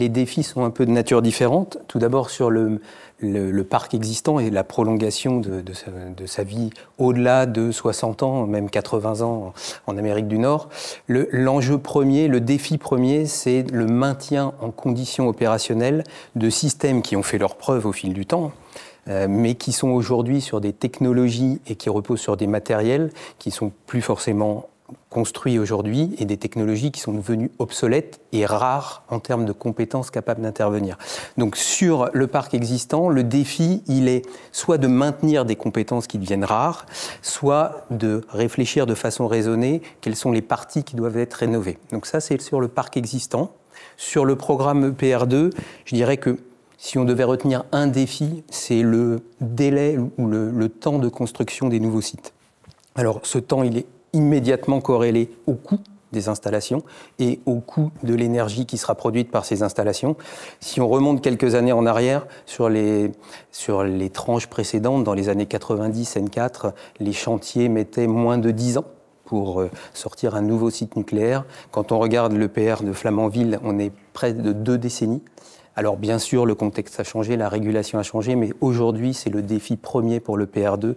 Les défis sont un peu de nature différente. Tout d'abord sur le, le, parc existant et la prolongation de, sa, vie au-delà de 60 ans, même 80 ans en, Amérique du Nord. L'enjeu premier, le défi premier, c'est le maintien en conditions opérationnelles de systèmes qui ont fait leur preuve au fil du temps euh, mais qui sont aujourd'hui sur des technologies et qui reposent sur des matériels qui sont plus forcément construit aujourd'hui et des technologies qui sont devenues obsolètes et rares en termes de compétences capables d'intervenir. Donc sur le parc existant, le défi, il est soit de maintenir des compétences qui deviennent rares, soit de réfléchir de façon raisonnée quelles sont les parties qui doivent être rénovées. Donc ça, c'est sur le parc existant. Sur le programme e pr 2 je dirais que si on devait retenir un défi, c'est le délai ou le temps de construction des nouveaux sites. Alors ce temps, il est immédiatement corrélé au coût des installations et au coût de l'énergie qui sera produite par ces installations. Si on remonte quelques années en arrière, sur les, sur les tranches précédentes, dans les années 90, N4, les chantiers mettaient moins de 10 ans pour euh, sortir un nouveau site nucléaire. Quand on regarde le de Flamanville, on est près de deux décennies. Alors bien sûr, le contexte a changé, la régulation a changé, mais aujourd'hui, c'est le défi premier pour le PR2.